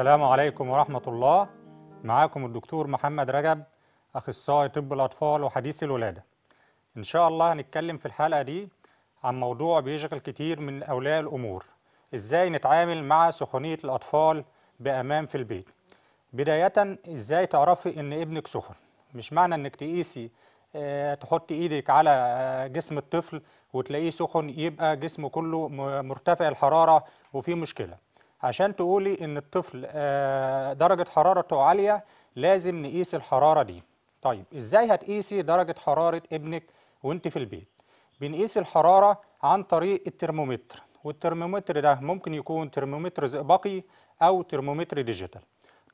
السلام عليكم ورحمة الله معاكم الدكتور محمد رجب أخصائي طب الأطفال وحديث الولادة إن شاء الله هنتكلم في الحلقة دي عن موضوع بيشغل كتير من أولياء الأمور إزاي نتعامل مع سخونية الأطفال بأمان في البيت بداية إزاي تعرفي إن ابنك سخن مش معنى إنك تقيسي آه، تحطي تحط إيدك على آه، جسم الطفل وتلاقيه سخن يبقى جسمه كله مرتفع الحرارة وفيه مشكلة عشان تقولي ان الطفل آه، درجة حرارته عالية لازم نقيس الحرارة دي طيب ازاي هتقيسي درجة حرارة ابنك وانت في البيت بنقيس الحرارة عن طريق الترمومتر والترمومتر ده ممكن يكون ترمومتر زئبقي او ترمومتر ديجيتال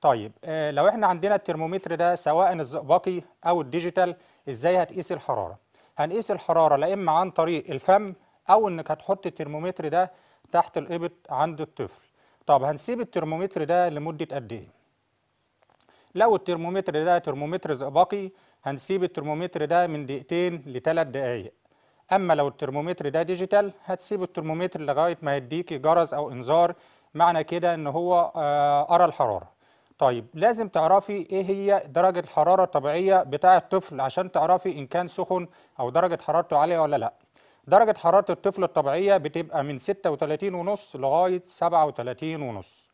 طيب آه، لو احنا عندنا الترمومتر ده سواء الزئبقي او الديجيتال ازاي هتقيس الحرارة هنقيس الحرارة لا اما عن طريق الفم او انك هتحط الترمومتر ده تحت الإبط عند الطفل طب هنسيب الترمومتر ده لمدة قد إيه؟ لو الترمومتر ده ترمومتر زئبقي هنسيب الترمومتر ده من دقيقتين لثلاث دقايق أما لو الترمومتر ده ديجيتال هتسيب الترمومتر لغاية ما يديكي جرس أو إنذار معنى كده إن هو ارى آه، الحرارة طيب لازم تعرفي ايه هي درجة الحرارة الطبيعية بتاع الطفل عشان تعرفي ان كان سخن او درجة حرارته عالية ولا لا درجة حرارة الطفل الطبيعية بتبقى من 36 ونص لغاية 37 ونص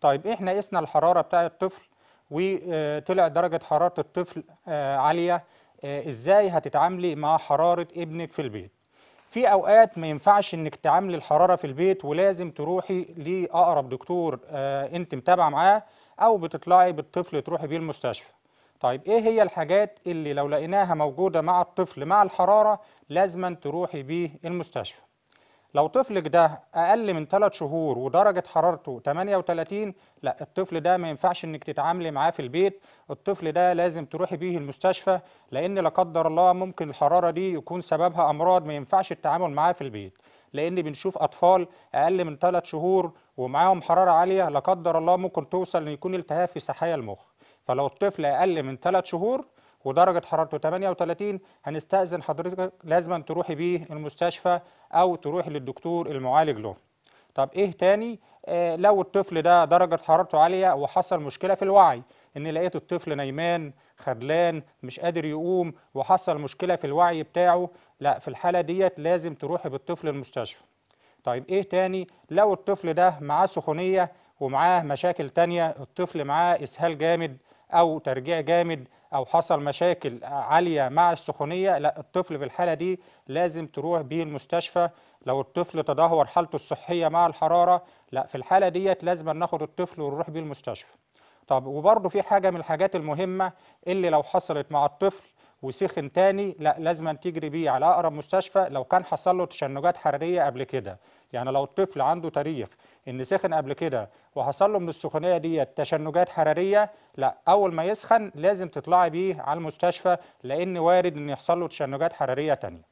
طيب احنا قسنا الحرارة بتاع الطفل وطلع درجة حرارة الطفل آه، عالية آه، ازاي هتتعاملي مع حرارة ابنك في البيت في اوقات ما ينفعش انك تعاملي الحراره في البيت ولازم تروحي لاقرب دكتور آه، انت متابعه معاه او بتطلعي بالطفل تروحي بيه المستشفى طيب ايه هي الحاجات اللي لو لقيناها موجودة مع الطفل مع الحرارة لازما تروحي بيه المستشفى لو طفلك ده أقل من 3 شهور ودرجة حرارته 38 لا الطفل ده ما ينفعش إنك تتعاملي معاه في البيت، الطفل ده لازم تروحي بيه المستشفى لأن لا قدر الله ممكن الحرارة دي يكون سببها أمراض ما ينفعش التعامل معاه في البيت، لأن بنشوف أطفال أقل من 3 شهور ومعاهم حرارة عالية لا قدر الله ممكن توصل إن يكون التهاب في سحايا المخ. فلو الطفل اقل من 3 شهور ودرجه حرارته 38 هنستاذن حضرتك لازم تروحي بيه المستشفى او تروحي للدكتور المعالج له طب ايه تاني آه لو الطفل ده درجه حرارته عاليه وحصل مشكله في الوعي ان لقيت الطفل نايمان خدلان مش قادر يقوم وحصل مشكله في الوعي بتاعه لا في الحاله ديت لازم تروحي بالطفل المستشفى طيب ايه تاني لو الطفل ده معاه سخونيه ومعاه مشاكل تانية الطفل معاه اسهال جامد او ترجيع جامد او حصل مشاكل عاليه مع السخونيه لا الطفل في الحاله دي لازم تروح بيه المستشفى لو الطفل تدهور حالته الصحيه مع الحراره لا في الحاله ديت لازم ناخد الطفل ونروح بيه المستشفى طب وبرده في حاجه من الحاجات المهمه اللي لو حصلت مع الطفل وسخن تاني لا لازم تجري بيه على اقرب مستشفى لو كان حصل له تشنجات حراريه قبل كده يعني لو الطفل عنده تاريخ ان سخن قبل كده وحصل له من السخونيه دي تشنجات حراريه لا اول ما يسخن لازم تطلعي بيه على المستشفى لان وارد ان يحصل له تشنجات حراريه تانية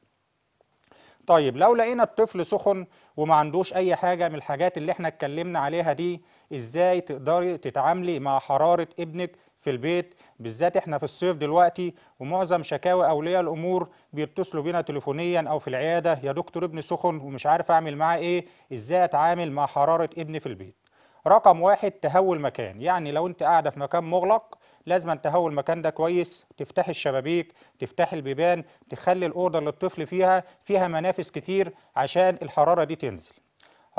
طيب لو لقينا الطفل سخن وما عندوش اي حاجه من الحاجات اللي احنا اتكلمنا عليها دي ازاي تقدري تتعاملي مع حراره ابنك في البيت بالذات احنا في الصيف دلوقتي ومعظم شكاوى اولياء الامور بيتصلوا بينا تليفونيا او في العياده يا دكتور ابني سخن ومش عارف اعمل معاه ايه ازاي اتعامل مع حراره ابني في البيت رقم واحد تهوي مكان يعني لو انت قاعده في مكان مغلق لازم تهوي المكان ده كويس تفتح الشبابيك تفتح البيبان تخلي الاوضه اللي الطفل فيها فيها منافس كتير عشان الحراره دي تنزل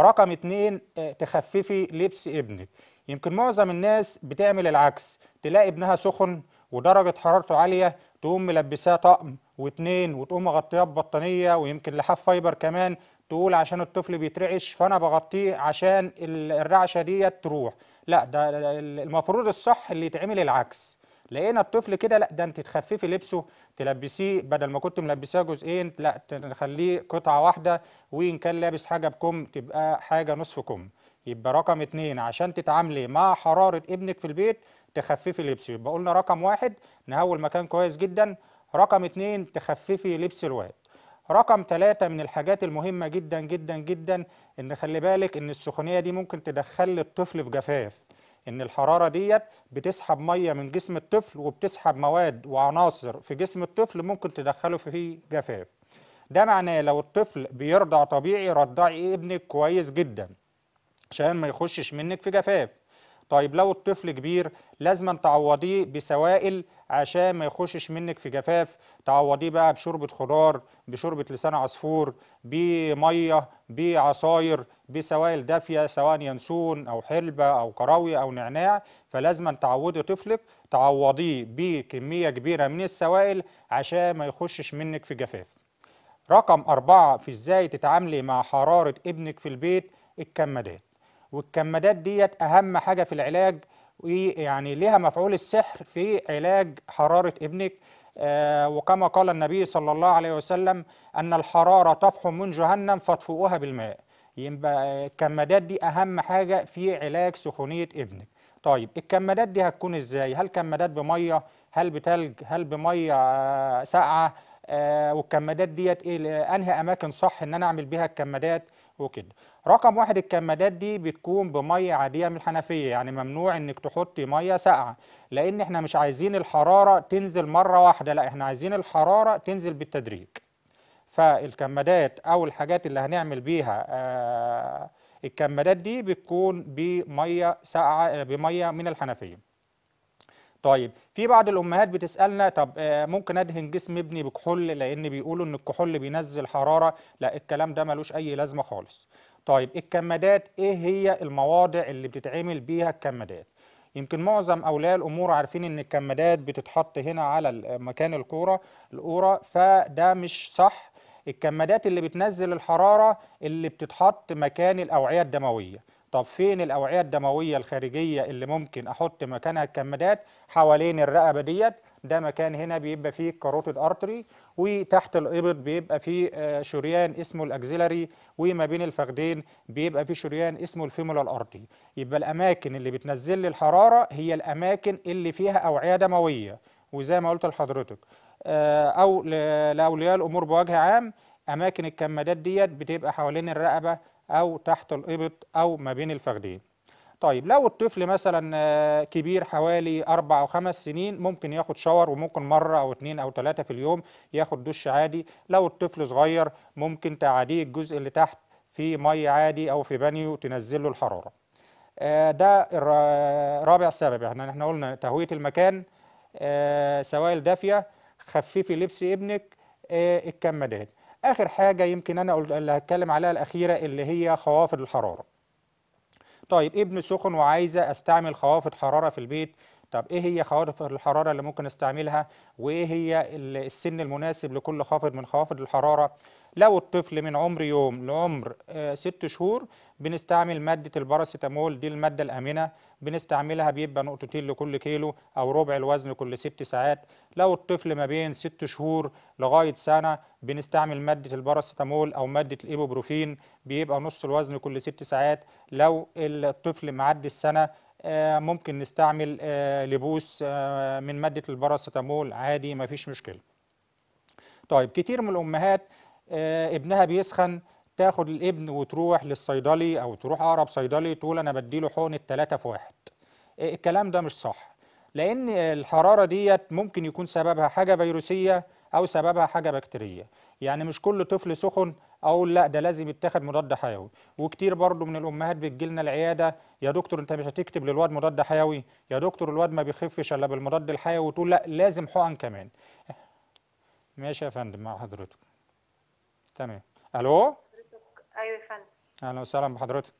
رقم اتنين آه، تخففي لبس ابنك يمكن معظم الناس بتعمل العكس تلاقي ابنها سخن ودرجة حرارته عالية تقوم ملبساه طقم واتنين وتقوم مغطياه ببطانية ويمكن لحاف فايبر كمان تقول عشان الطفل بيترعش فأنا بغطيه عشان الرعشة دي تروح لا ده المفروض الصح اللي يتعمل العكس لقينا الطفل كده لا ده انت تخففي لبسه تلبسيه بدل ما كنت ملبساه جزئين لا تخليه قطعه واحده وان كان لابس حاجه بكم تبقى حاجه نصف كم يبقى رقم اتنين عشان تتعاملي مع حراره ابنك في البيت تخففي لبسي يبقى قلنا رقم واحد نهول مكان كويس جدا رقم اتنين تخففي لبس الواد رقم ثلاثة من الحاجات المهمة جدا جدا جدا ان خلي بالك ان السخونية دي ممكن تدخل الطفل في جفاف ان الحرارة ديت بتسحب مية من جسم الطفل وبتسحب مواد وعناصر في جسم الطفل ممكن تدخله في جفاف ده معناه لو الطفل بيرضع طبيعي رضعي ابنك كويس جدا عشان ما يخشش منك في جفاف طيب لو الطفل كبير لازم تعوضيه بسوائل عشان ما يخشش منك في جفاف تعوضيه بقى بشوربة خضار بشوربة لسان عصفور بمية بعصاير بسوائل دافية سواء ينسون أو حلبة أو كراوية أو نعناع فلازم تعودي طفلك تعوضيه بكمية كبيرة من السوائل عشان ما يخشش منك في جفاف رقم أربعة في إزاي تتعاملي مع حرارة ابنك في البيت الكمادات والكمادات ديت اهم حاجه في العلاج يعني ليها مفعول السحر في علاج حراره ابنك آه، وكما قال النبي صلى الله عليه وسلم ان الحراره تفح من جهنم فاطفئوها بالماء يبقى الكمادات دي اهم حاجه في علاج سخونيه ابنك طيب الكمادات دي هتكون ازاي هل كمادات بميه هل بتلج هل بميه ساقعه آه، والكمادات ديت ايه انهي اماكن صح ان انا اعمل بيها الكمادات وكده رقم واحد الكمادات دي بتكون بميه عاديه من الحنفيه يعني ممنوع انك تحطي ميه ساقعه لان احنا مش عايزين الحراره تنزل مره واحده لا احنا عايزين الحراره تنزل بالتدريج فالكمادات او الحاجات اللي هنعمل بيها آه الكمادات دي بتكون بميه ساقعه آه، بميه من الحنفيه طيب في بعض الامهات بتسالنا طب آه، ممكن ادهن جسم ابني بكحول لان بيقولوا ان الكحول بينزل حراره لا الكلام ده ملوش اي لازمه خالص طيب الكمادات ايه هي المواضع اللي بتتعمل بيها الكمادات يمكن معظم اولياء الامور عارفين ان الكمادات بتتحط هنا على مكان الكوره القوره فده مش صح الكمادات اللي بتنزل الحراره اللي بتتحط مكان الاوعيه الدمويه طب فين الاوعيه الدمويه الخارجيه اللي ممكن احط مكانها الكمادات حوالين الرقبه ديت ده مكان هنا بيبقى فيه كاروتيد ارتري وتحت الابط بيبقى فيه آه، شريان اسمه الاكزيلاري وما بين الفخدين بيبقى فيه شريان اسمه الفيمولال ارتري يبقى الاماكن اللي بتنزل لي الحراره هي الاماكن اللي فيها اوعيه دمويه وزي ما قلت لحضرتك آه، او لاولياء الامور بوجه عام اماكن الكمادات ديت بتبقى حوالين الرقبه او تحت الابط او ما بين الفخدين طيب لو الطفل مثلا آه، كبير حوالي أربع أو خمس سنين ممكن ياخد شاور وممكن مرة أو اتنين أو تلاتة في اليوم ياخد دش عادي لو الطفل صغير ممكن تعاديه الجزء اللي تحت في مي عادي أو في بانيو تنزل له الحرارة آه، ده آه، رابع سبب يعني احنا قلنا تهوية المكان سوائل دافية خففي لبس ابنك الكمادات آخر حاجة يمكن أنا اللي هتكلم عليها الأخيرة اللي هي خوافض الحرارة طيب ابن سخن وعايزه استعمل خوافض حراره في البيت طب ايه هي خوافض الحراره اللي ممكن استعملها وايه هي السن المناسب لكل خافض من خوافض الحراره لو الطفل من عمر يوم لعمر آه، ست شهور بنستعمل مادة الباراسيتامول دي المادة الآمنة بنستعملها بيبقى نقطتين لكل كيلو أو ربع الوزن كل ست ساعات لو الطفل ما بين ست شهور لغاية سنة بنستعمل مادة الباراسيتامول أو مادة الإيبوبروفين بيبقى نص الوزن كل ست ساعات لو الطفل معدي السنة آه، ممكن نستعمل آه، لبوس من مادة الباراسيتامول عادي مفيش مشكلة طيب كتير من الأمهات آه، ابنها بيسخن تاخد الابن وتروح للصيدلي او تروح اقرب صيدلي تقول انا بديله حقنه 3 في 1 آه، الكلام ده مش صح لان الحراره ديت ممكن يكون سببها حاجه فيروسيه او سببها حاجه بكتيريه يعني مش كل طفل سخن اقول لا ده لازم يتاخد مضاد حيوي وكتير برضو من الامهات بتجي لنا العياده يا دكتور انت مش هتكتب للواد مضاد حيوي يا دكتور الواد ما بيخفش الا بالمضاد الحيوي وتقول لا لازم حقن كمان ماشي يا فندم مع حضرتك تمام الو ايوه يا فندم اهلا وسهلا بحضرتك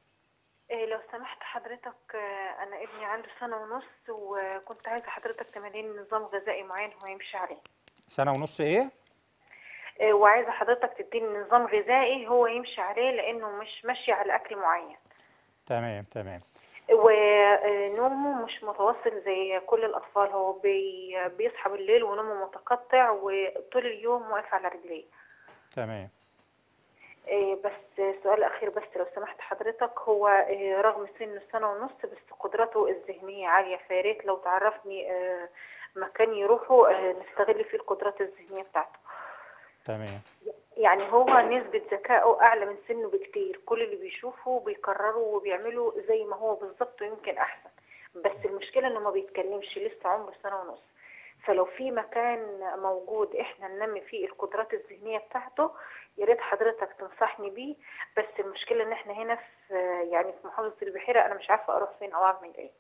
إيه لو سمحت حضرتك آه، انا ابني عنده سنه ونص وكنت عايزه حضرتك تمارين نظام غذائي معين هو يمشي عليه سنه ونص ايه إيه وعايزه حضرتك تديني نظام غذائي هو يمشي عليه لانه مش ماشي على اكل معين تمام تمام ونومه آه، مش متواصل زي كل الاطفال هو بيصحى بالليل ونومه متقطع وطول اليوم واقف على رجليه تمام إيه، بس سؤال اخير بس لو سمحت حضرتك هو إيه، رغم سنه سنه ونص بس قدراته الذهنيه عاليه فياريت لو تعرفني إيه، مكان يروحه نستغل فيه القدرات الذهنيه بتاعته تمام يعني هو نسبة ذكائه أعلى من سنه بكتير كل اللي بيشوفه بيكرره وبيعمله زي ما هو بالظبط ويمكن أحسن بس المشكلة إنه ما بيتكلمش لسه عمره سنة ونص فلو في مكان موجود إحنا ننمي فيه القدرات الذهنية بتاعته يا ريت حضرتك تنصحني بيه بس المشكله ان احنا هنا في يعني في محافظه البحيره انا مش عارفه اروح فين او اعمل ايه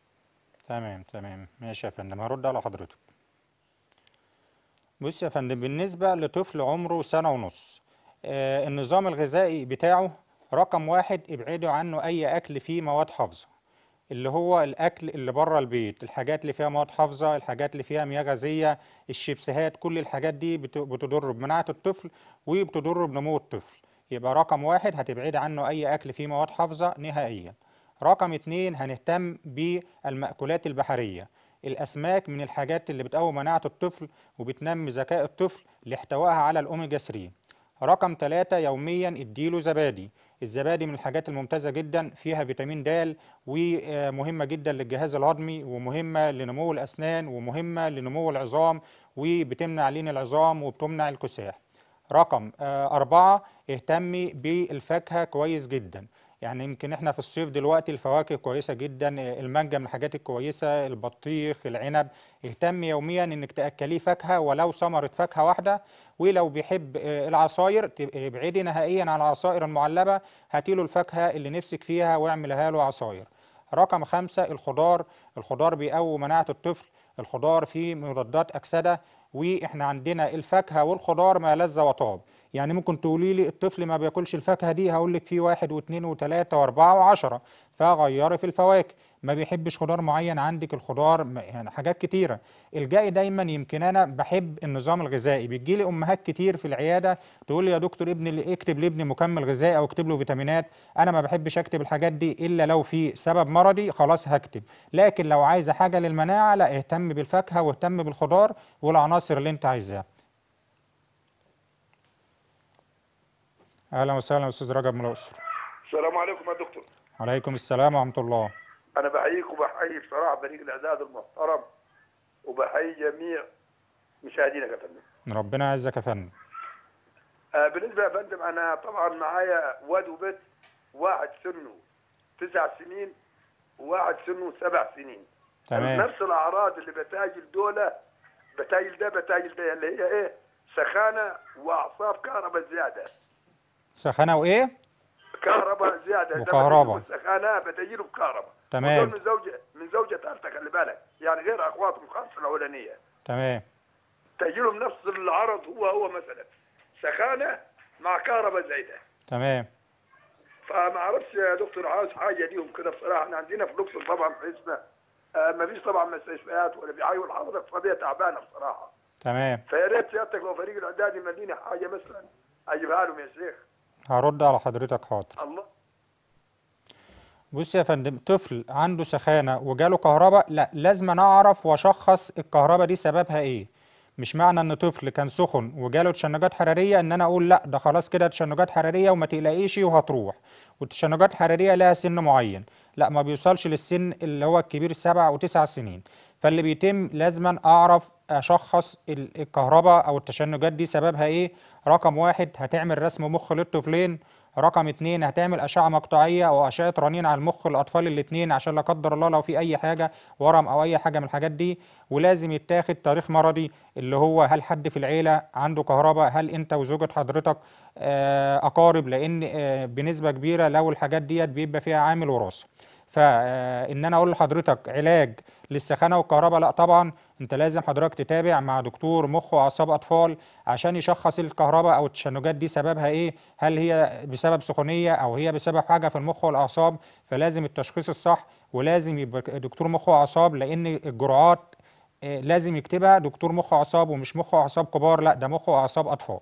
تمام تمام ماشي يا فندم هرد على حضرتك بص يا فندم بالنسبه لطفل عمره سنه ونص آه النظام الغذائي بتاعه رقم واحد ابعدوا عنه اي اكل فيه مواد حافظه اللي هو الاكل اللي بره البيت الحاجات اللي فيها مواد حافظه الحاجات اللي فيها مياه غازيه الشيبسيهات كل الحاجات دي بتضر بمناعه الطفل وبتضر بنمو الطفل يبقى رقم واحد هتبعد عنه اي اكل فيه مواد حافظه نهائيا رقم اتنين هنهتم بالمأكولات البحرية الأسماك من الحاجات اللي بتقوي مناعة الطفل وبتنمي ذكاء الطفل لاحتوائها على الأوميجا 3 رقم ثلاثة يوميا اديله زبادي الزبادي من الحاجات الممتازة جدا فيها فيتامين د ومهمة جدا للجهاز الهضمي ومهمة لنمو الأسنان ومهمة لنمو العظام وبتمنع لين العظام وبتمنع الكساح رقم آه، أربعة اهتمي بالفاكهة كويس جدا يعني يمكن احنا في الصيف دلوقتي الفواكه كويسة جدا المانجا من الحاجات الكويسة البطيخ العنب اهتم يوميا انك تأكليه فاكهة ولو ثمرة فاكهة واحدة ولو بيحب آه، العصاير ابعدي آه، نهائيا عن العصائر المعلبة هاتي له الفاكهة اللي نفسك فيها واعملها له عصاير رقم خمسة الخضار الخضار بيقوي مناعة الطفل الخضار فيه مضادات أكسدة واحنا عندنا الفاكهه والخضار ما لذ وطاب يعني ممكن تقولي لي الطفل ما بياكلش الفاكهه دي هقول لك في واحد واثنين وثلاثه واربعه وعشره فغيري في الفواكه ما بيحبش خضار معين عندك الخضار يعني حاجات كتيره الجاي دايما يمكن انا بحب النظام الغذائي بيجي لي امهات كتير في العياده تقول لي يا دكتور ابني اكتب لابني مكمل غذائي او اكتب له فيتامينات انا ما بحبش اكتب الحاجات دي الا لو في سبب مرضي خلاص هكتب لكن لو عايزه حاجه للمناعه لا اهتم بالفاكهه واهتم بالخضار والعناصر اللي انت عايزاها اهلا وسهلا استاذ رجب من الاقصر السلام عليكم يا دكتور عليكم السلام ورحمه الله انا بحييك وبحيي بصراحه فريق الاعداد المحترم وبحيي جميع مشاهدينك يا فندم ربنا يعزك يا فندم آه بالنسبه يا فندم انا طبعا معايا واد وبنت واحد سنه تسع سنين وواحد سنه سبع سنين تمام نفس الاعراض اللي بتاجل دول بتاجل ده بتاجل ده اللي هي ايه سخانه واعصاب كهرباء زياده سخانه وايه؟ كهرباء زياده وكهرباء سخانه بتاجله بكهرباء تمام من زوجة من زوجة ثالثة خلي بالك يعني غير أخواتهم خاصة الأولانية تمام لهم نفس العرض هو هو مثلا سخانة مع كهرباء زايدة تمام فما اعرفش يا دكتور عاوز حاجه ليهم كده بصراحه احنا عندنا في الاقصر طبعا في حزبه آه ما فيش طبعا مستشفيات ولا بيعي الحضرة الاقتصاديه تعبانه بصراحه تمام فيا ريت سيادتك لو فريق الاعداد يمديني حاجه مثلا اجيبها لهم يا شيخ هرد على حضرتك حاضر الله بص يا فندم طفل عنده سخانة وجاله كهرباء لا لازم نعرف أعرف وأشخص الكهرباء دي سببها إيه مش معنى إن طفل كان سخن وجاله تشنجات حرارية إن أنا أقول لا ده خلاص كده تشنجات حرارية وما تقلقيش وهتروح والتشنجات الحرارية لها سن معين لا ما بيوصلش للسن اللي هو الكبير سبع وتسع سنين فاللي بيتم لازما أعرف أشخص الكهرباء أو التشنجات دي سببها إيه رقم واحد هتعمل رسم مخ للطفلين رقم اثنين هتعمل اشعه مقطعيه او اشعه رنين على المخ الاطفال الاثنين عشان لا قدر الله لو في اي حاجه ورم او اي حاجه من الحاجات دي ولازم يتاخد تاريخ مرضي اللي هو هل حد في العيله عنده كهرباء هل انت وزوجه حضرتك آه، اقارب لان آه، بنسبه كبيره لو الحاجات ديت بيبقى فيها عامل وراثه فان آه، انا اقول لحضرتك علاج للسخانه والكهرباء لا طبعا انت لازم حضرتك تتابع مع دكتور مخ واعصاب اطفال عشان يشخص الكهرباء او التشنجات دي سببها ايه هل هي بسبب سخونيه او هي بسبب حاجه في المخ والاعصاب فلازم التشخيص الصح ولازم يبقى دكتور مخ واعصاب لان الجرعات آه، لازم يكتبها دكتور مخ واعصاب ومش مخ واعصاب كبار لا ده مخ واعصاب اطفال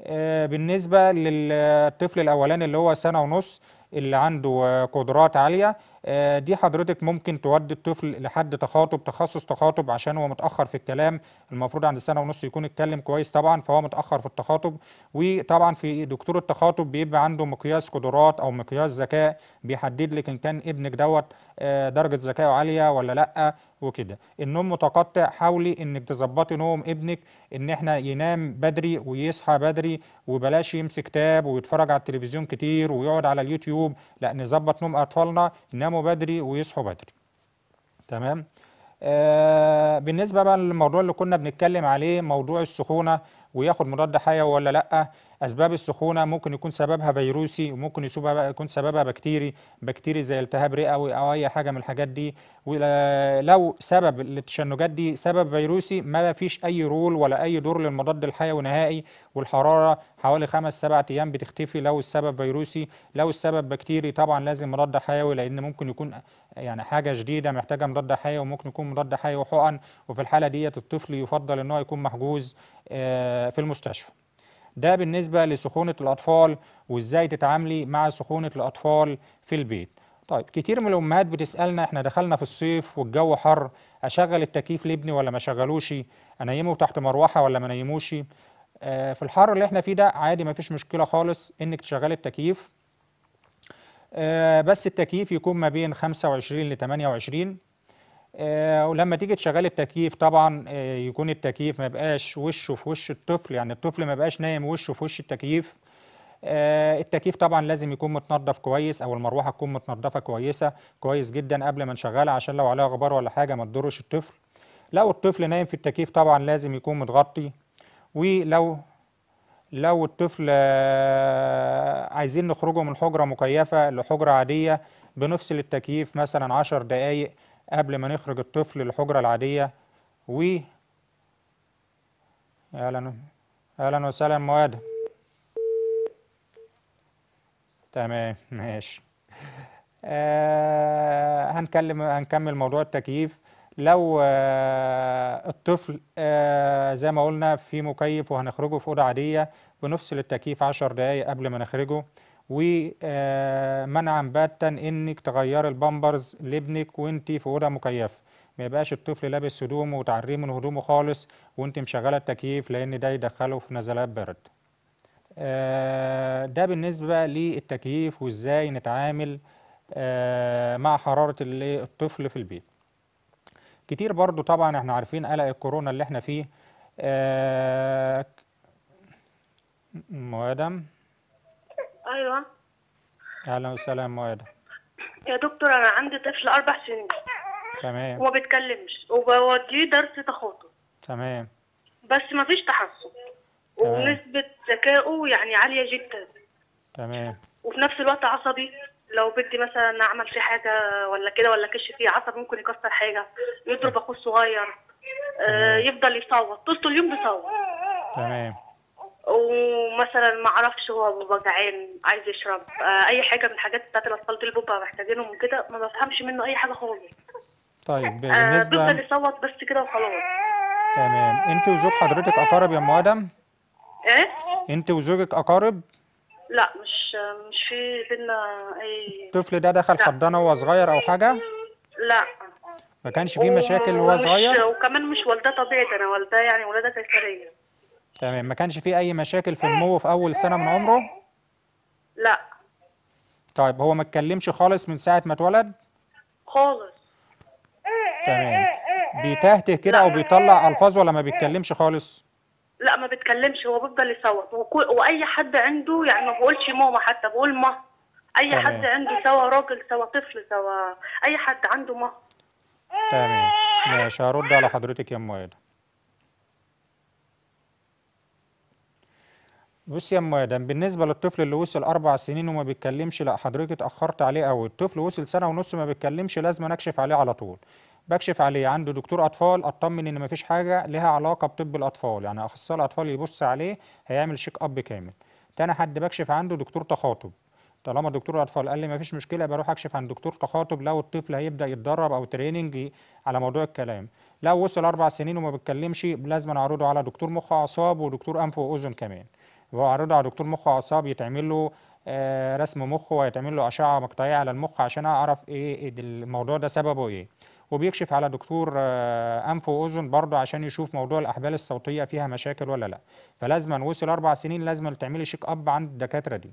آه، بالنسبه للطفل الاولاني اللي هو سنه ونص اللي عنده قدرات عاليه آه، دي حضرتك ممكن تودي الطفل لحد تخاطب تخصص تخاطب عشان هو متاخر في الكلام المفروض عند سنه ونص يكون اتكلم كويس طبعا فهو متاخر في التخاطب وطبعا في دكتور التخاطب بيبقى عنده مقياس قدرات او مقياس ذكاء بيحدد لك ان كان ابنك دوت آه، درجه ذكائه عاليه ولا لا وكده النوم متقطع حاولي انك تظبطي نوم ابنك ان احنا ينام بدري ويصحى بدري وبلاش يمسك كتاب ويتفرج على التلفزيون كتير ويقعد على اليوتيوب لا نظبط نوم اطفالنا يناموا بدري ويصحوا بدري تمام آه بالنسبه بقى للموضوع اللي كنا بنتكلم عليه موضوع السخونه وياخد مضاد حيوي ولا لا أسباب السخونة ممكن يكون سببها فيروسي وممكن يكون سببها بكتيري بكتيري زي التهاب رئوي أو أي حاجة من الحاجات دي ولو سبب التشنجات دي سبب فيروسي ما فيش أي رول ولا أي دور للمضاد الحيوي نهائي والحرارة حوالي خمس سبع أيام بتختفي لو السبب فيروسي لو السبب بكتيري طبعا لازم مضاد حيوي لأن ممكن يكون يعني حاجة جديدة محتاجة مضاد حيوي وممكن يكون مضاد حيوي حقن وفي الحالة ديت الطفل يفضل ان هو يكون محجوز آه، في المستشفى ده بالنسبة لسخونة الأطفال وإزاي تتعاملي مع سخونة الأطفال في البيت طيب كتير من الأمهات بتسألنا إحنا دخلنا في الصيف والجو حر أشغل التكييف لابني ولا ما اشغلوش أنيمه تحت مروحة ولا ما نيموش آه في الحر اللي احنا فيه ده عادي ما فيش مشكلة خالص إنك تشغلي التكييف آه بس التكييف يكون ما بين 25 ل 28 آه، ولما تيجي تشغلي التكييف طبعا آه، يكون التكييف ما بقاش وشه في وش الطفل يعني الطفل ما بقاش نايم وشه في وش التكييف آه، التكييف طبعا لازم يكون متنضف كويس او المروحه تكون متنضفه كويسه كويس جدا قبل ما نشغلها عشان لو عليها غبار ولا حاجه ما تضرش الطفل لو الطفل نايم في التكييف طبعا لازم يكون متغطي ولو لو الطفل عايزين نخرجه من حجره مكيفه لحجره عاديه بنفصل التكييف مثلا 10 دقائق قبل ما نخرج الطفل للحجرة العادية و أهلا أهلا وسهلا مواد تمام ماشي آه هنكلم هنكمل موضوع التكييف لو آه الطفل آه زي ما قلنا في مكيف وهنخرجه في أوضة عادية بنفصل التكييف 10 دقايق قبل ما نخرجه ومنعا باتا انك تغيري البامبرز لابنك وانت في اوضه مكيفه ما يبقاش الطفل لابس هدومه وتعريه من هدومه خالص وانت مشغله التكييف لان ده يدخله في نزلات برد آه، ده بالنسبه للتكييف وازاي نتعامل آه، مع حراره الطفل في البيت كتير برضو طبعا احنا عارفين قلق الكورونا اللي احنا فيه آه، مقدم ايوه اهلا وسهلا مؤيده يا دكتور انا عندي طفل اربع سنين تمام وما بيتكلمش وبوديه درس تخاطب تمام بس ما فيش تحسن ونسبة ذكائه يعني عالية جدا تمام وفي نفس الوقت عصبي لو بدي مثلا اعمل فيه حاجة ولا كده ولا كش فيه عصب ممكن يكسر حاجة يضرب اخوه الصغير آه يفضل يصوت طول اليوم بيصوت تمام ومثلا ما اعرفش هو بابا جعان عايز يشرب آه، اي حاجه من الحاجات بتاعت الاطفال دي بابا محتاجينهم كده ما بفهمش منه اي حاجه خالص طيب آه، بالنسبه آه بيفضل يصوت بس كده وخلاص تمام انت وزوج حضرتك اقارب يا ام ادم ايه انت وزوجك اقارب لا مش مش في بينا اي الطفل ده دخل حضانه وهو صغير او حاجه لا ما كانش فيه مشاكل وهو صغير وكمان مش والداه طبيعي انا والداه يعني ولاده قيصريه تمام ما كانش فيه أي مشاكل في النمو في أول سنة من عمره؟ لا طيب هو ما اتكلمش خالص من ساعة ما اتولد؟ خالص تمام بيتهته كده أو بيطلع ألفاظ ولا ما بيتكلمش خالص؟ لا ما بيتكلمش هو بيفضل يصوت واي حد عنده يعني ما بقولش ماما حتى بقول ما اي تمام. حد عنده سواء راجل سواء طفل سواء اي حد عنده ما تمام ماشي هرد على حضرتك يا ام وائل بص يا ام ادم بالنسبه للطفل اللي وصل اربع سنين وما بيتكلمش لا حضرتك اتاخرت عليه قوي الطفل وصل سنه ونص ما بيتكلمش لازم اكشف عليه على طول بكشف عليه عنده دكتور اطفال اطمن ان ما فيش حاجه لها علاقه بطب الاطفال يعني اخصائي الاطفال يبص عليه هيعمل شيك اب كامل تاني حد بكشف عنده دكتور تخاطب طالما دكتور الاطفال قال لي ما فيش مشكله بروح اكشف عند دكتور تخاطب لو الطفل هيبدا يتدرب او تريننج على موضوع الكلام لو وصل اربع سنين وما بيتكلمش لازم اعرضه على دكتور مخ اعصاب ودكتور انف واذن كمان وعرضها على دكتور مخ واعصاب يتعمل له آه، رسم مخ ويتعمل له اشعه مقطعيه على المخ عشان اعرف ايه, إيه الموضوع ده سببه ايه وبيكشف على دكتور آه، انف واذن برضه عشان يشوف موضوع الاحبال الصوتيه فيها مشاكل ولا لا فلازما وصل اربع سنين لازم تعملي شيك اب عند الدكاتره دي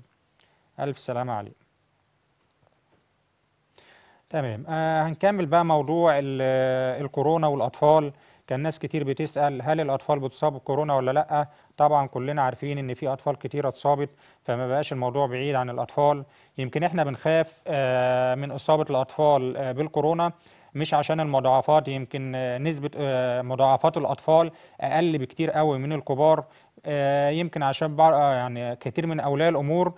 الف سلامه عليكم تمام آه هنكمل بقى موضوع آه، الكورونا والاطفال كان ناس كتير بتسأل هل الأطفال بتصاب بكورونا ولا لأ طبعا كلنا عارفين ان في اطفال كتير اتصابت فما بقاش الموضوع بعيد عن الاطفال يمكن احنا بنخاف آه، من اصابه الاطفال آه، بالكورونا مش عشان المضاعفات يمكن آه، نسبه مضاعفات الاطفال اقل بكتير قوي من الكبار يمكن عشان يعني كتير من اولياء الامور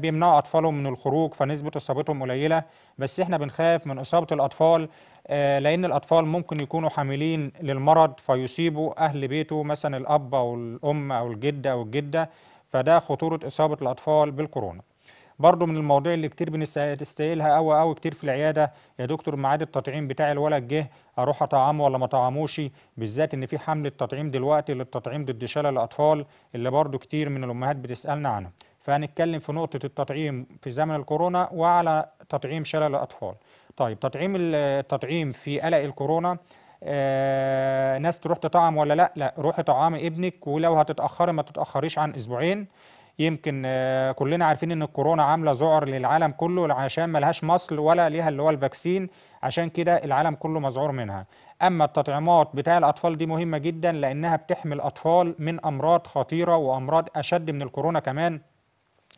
بيمنعوا اطفالهم من الخروج فنسبه اصابتهم قليله بس احنا بنخاف من اصابه الاطفال آه، لأن الأطفال ممكن يكونوا حاملين للمرض فيصيبوا أهل بيته مثلا الأب أو الأم أو الجد أو الجدة فده خطورة إصابة الأطفال بالكورونا برضه من المواضيع اللي كتير بنستاهلها قوي قوي كتير في العياده يا دكتور ميعاد التطعيم بتاع الولد جه اروح اطعمه ولا ما اطعموش بالذات ان في حمله تطعيم دلوقتي للتطعيم ضد شلل الاطفال اللي برضه كتير من الامهات بتسالنا عنه فهنتكلم في نقطه التطعيم في زمن الكورونا وعلى تطعيم شلل الاطفال طيب تطعيم التطعيم في قلق الكورونا آه ناس تروح تطعم ولا لا لا روحي طعامي ابنك ولو هتتاخري ما تتاخريش عن اسبوعين يمكن آه كلنا عارفين ان الكورونا عامله ذعر للعالم كله عشان ملهاش مصل ولا ليها اللي هو الفاكسين عشان كده العالم كله مذعور منها اما التطعيمات بتاع الاطفال دي مهمه جدا لانها بتحمي الاطفال من امراض خطيره وامراض اشد من الكورونا كمان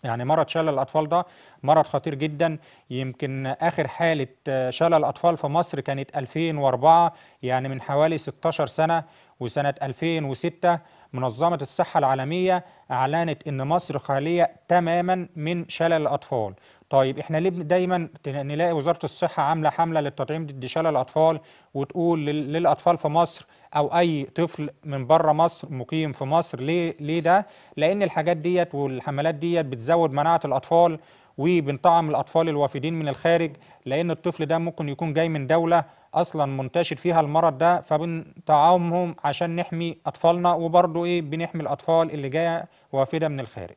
يعني مرض شلل الأطفال ده مرض خطير جدا يمكن آخر حالة آه، شلل الأطفال في مصر كانت 2004 يعني من حوالي 16 سنة وسنة 2006 منظمة الصحة العالمية أعلنت إن مصر خالية تماما من شلل الأطفال طيب احنا ليه دايما نلاقي وزارة الصحة عاملة حملة للتطعيم ضد شلل الأطفال وتقول للأطفال في مصر او اي طفل من بره مصر مقيم في مصر ليه ليه ده لان الحاجات ديت والحملات ديت بتزود مناعه الاطفال وبنطعم الاطفال الوافدين من الخارج لان الطفل ده ممكن يكون جاي من دوله اصلا منتشر فيها المرض ده فبنطعمهم عشان نحمي اطفالنا وبرضه ايه بنحمي الاطفال اللي جايه وافده من الخارج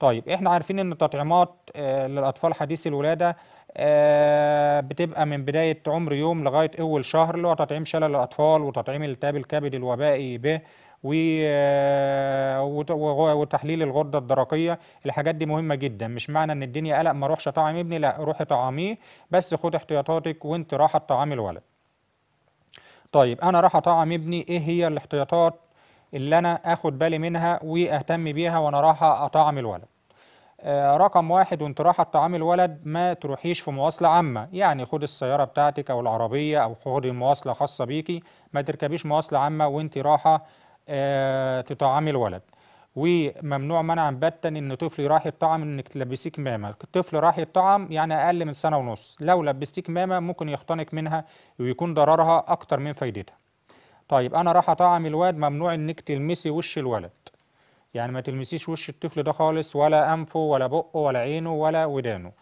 طيب احنا عارفين ان التطعيمات آه، للاطفال حديثي الولاده آه، بتبقى من بداية عمر يوم لغاية أول شهر اللي هو تطعيم شلل الأطفال وتطعيم التهاب الكبد الوبائي به آه، وتحليل الغده الدرقيه الحاجات دي مهمه جدا مش معنى ان الدنيا قلق ما اروحش اطعم ابني لا روحي طعميه بس خد احتياطاتك وانت راح تطعمي الولد طيب انا راح اطعم ابني ايه هي الاحتياطات اللي انا اخد بالي منها واهتم بيها وانا رايحه اطعم الولد آه، رقم واحد وانت رايحه الطعام الولد ما تروحيش في مواصله عامه يعني خدي السياره بتاعتك او العربيه او خدي المواصلة خاصه بيكي ما تركبيش مواصله عامه وانت رايحه آه، تطعمي الولد وممنوع منعا باتا ان طفل راح يطعم انك تلبسيه كمامه الطفل راح يطعم يعني اقل من سنه ونص لو لبستيه كمامه ممكن يختنق منها ويكون ضررها اكتر من فايدتها طيب انا راح اطعم الولد ممنوع انك تلمسي وش الولد يعني ما تلمسيش وش الطفل ده خالص ولا انفه ولا بقه ولا عينه ولا ودانه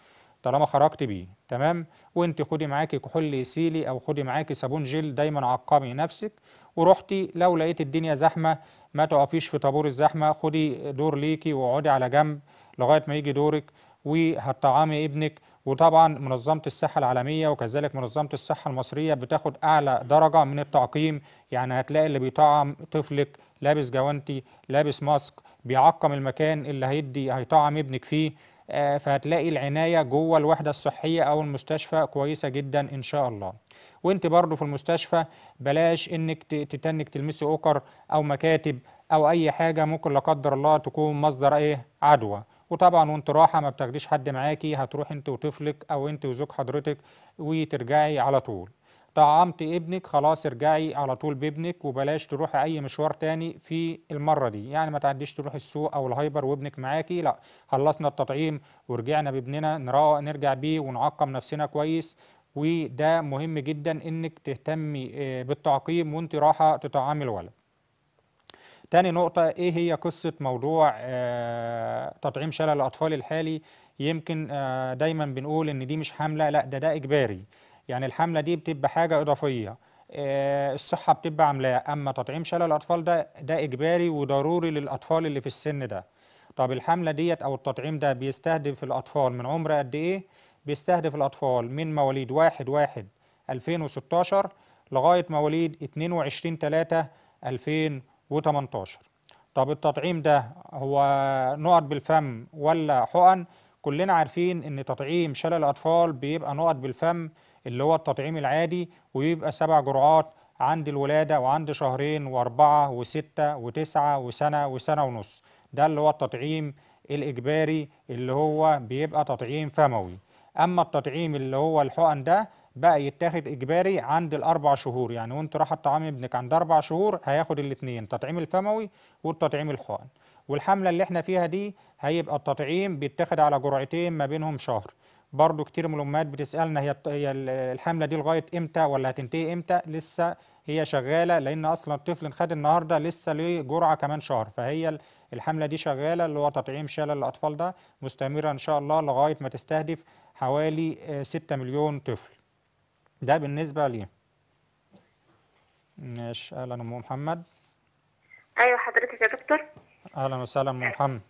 طالما خرجت بيه تمام وانت خدي معاكي كحول سيلي او خدي معاكي صابون جل دايما عقمي نفسك ورحتي لو لقيت الدنيا زحمه ما تقفيش في طابور الزحمه خدي دور ليكي واقعدي على جنب لغايه ما يجي دورك وهتطعمي ابنك وطبعا منظمة الصحة العالمية وكذلك منظمة الصحة المصرية بتاخد أعلى درجة من التعقيم يعني هتلاقي اللي بيطعم طفلك لابس جوانتي لابس ماسك بيعقم المكان اللي هيدي هيطعم ابنك فيه آه، فهتلاقي العناية جوه الوحدة الصحية أو المستشفى كويسة جدا إن شاء الله وانت برضو في المستشفى بلاش انك تتنك تلمسي اوكر او مكاتب او اي حاجة ممكن لا قدر الله تكون مصدر ايه عدوى وطبعا وانت راحة ما بتاخديش حد معاكي هتروح انت وطفلك او انت وزوج حضرتك وترجعي على طول طعمتي ابنك خلاص ارجعي على طول بابنك وبلاش تروحي اي مشوار تاني في المره دي يعني ما تعديش تروحي السوق او الهايبر وابنك معاكي لا خلصنا التطعيم ورجعنا بابننا نرجع بيه ونعقم نفسنا كويس وده مهم جدا انك تهتمي آه، بالتعقيم وانت رايحه تطعمي الولد تاني نقطة ايه هي قصة موضوع آه، تطعيم شلل الأطفال الحالي يمكن آه، دايما بنقول ان دي مش حملة لا ده ده إجباري يعني الحمله دي بتبقى حاجه اضافيه آه، الصحه بتبقى عاملاه اما تطعيم شلل الاطفال ده ده اجباري وضروري للاطفال اللي في السن ده طب الحمله ديت او التطعيم ده بيستهدف الاطفال من عمر قد ايه بيستهدف الاطفال من مواليد 1 1 2016 لغايه مواليد 22 3 2018 طب التطعيم ده هو نقط بالفم ولا حقن كلنا عارفين ان تطعيم شلل الاطفال بيبقى نقط بالفم اللي هو التطعيم العادي ويبقى سبع جرعات عند الولادة وعند شهرين وأربعة وستة وتسعة وسنة وسنة ونص ده اللي هو التطعيم الإجباري اللي هو بيبقى تطعيم فموي أما التطعيم اللي هو الحقن ده بقى يتاخد إجباري عند الأربع شهور يعني وأنت راح تطعمي ابنك عند أربع شهور هياخد الاثنين التطعيم الفموي والتطعيم الحقن والحملة اللي احنا فيها دي هيبقى التطعيم بيتاخد على جرعتين ما بينهم شهر برضو كتير من الامهات بتسالنا هي الحمله دي لغايه امتى ولا هتنتهي امتى لسه هي شغاله لان اصلا الطفل انخد النهارده لسه ليه جرعه كمان شهر فهي الحمله دي شغاله اللي هو تطعيم شلل الاطفال ده مستمره ان شاء الله لغايه ما تستهدف حوالي 6 آه، مليون طفل ده بالنسبه ليه ماشي اهلا ام محمد ايوه حضرتك يا دكتور اهلا وسهلا ام محمد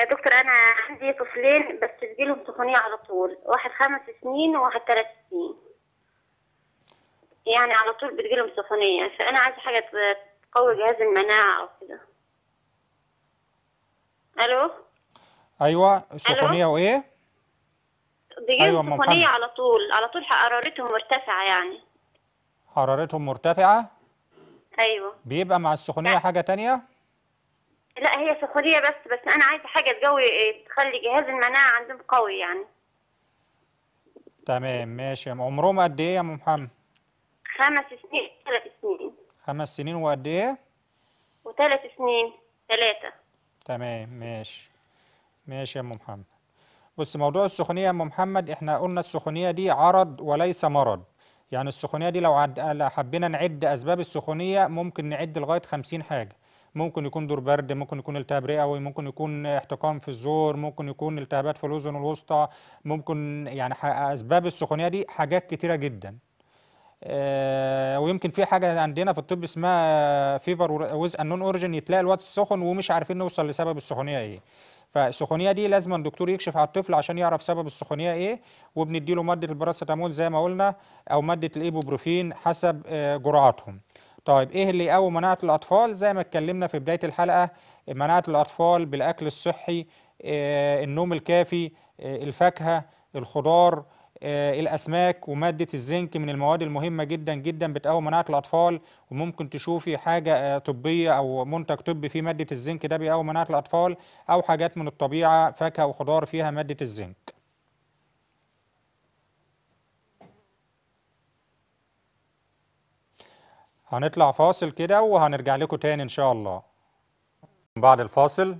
آه، دكتور انا عندي طفلين بس بيجيلهم سخونيه على طول واحد خمس سنين وواحد ثلاث سنين يعني على طول بتجيلهم سخونية فأنا عايزة حاجة تقوي جهاز المناعة أو كده ألو أيوة سخونية وإيه؟ بيجيلهم أيوة سخونية على طول على طول حرارتهم مرتفعة يعني حرارتهم مرتفعة؟ أيوة بيبقى مع السخونية يعني حاجة تانية؟ لا هي سخونية بس بس أنا عايزة حاجة تقوي إيه، تخلي جهاز المناعة عندهم قوي يعني تمام ماشي عمرهم قد إيه يا أم محمد؟ خمس سنين ثلاث سنين خمس سنين وقد إيه؟ وثلاث سنين ثلاثة تمام ماشي ماشي يا أم محمد بص موضوع السخونية يا أم محمد إحنا قلنا السخونية دي عرض وليس مرض يعني السخونية دي لو حبينا نعد أسباب السخونية ممكن نعد لغاية 50 حاجة ممكن يكون دور برد ممكن يكون التهاب رئوي ممكن يكون احتقان في الزور ممكن يكون التهابات في الاذن الوسطى ممكن يعني اسباب السخونيه دي حاجات كتيره جدا آه، ويمكن في حاجه عندنا في الطب اسمها فيفر ويز انون اوريجن يتلاقي الوقت السخن ومش عارفين نوصل لسبب السخونيه ايه فالسخونيه دي لازم الدكتور يكشف على الطفل عشان يعرف سبب السخونيه ايه وبنديله ماده الباراسيتامول زي ما قلنا او ماده الايبوبروفين حسب آه، جرعاتهم طيب ايه اللي يقوي مناعه الاطفال زي ما اتكلمنا في بدايه الحلقه مناعه الاطفال بالاكل الصحي آه، النوم الكافي آه، الفاكهه الخضار آه، الاسماك وماده الزنك من المواد المهمه جدا جدا بتقوي مناعه الاطفال وممكن تشوفي حاجه طبيه او منتج طبي فيه ماده الزنك ده بيقوي مناعه الاطفال او حاجات من الطبيعه فاكهه وخضار فيها ماده الزنك هنطلع فاصل كده وهنرجع لكم تاني ان شاء الله بعد الفاصل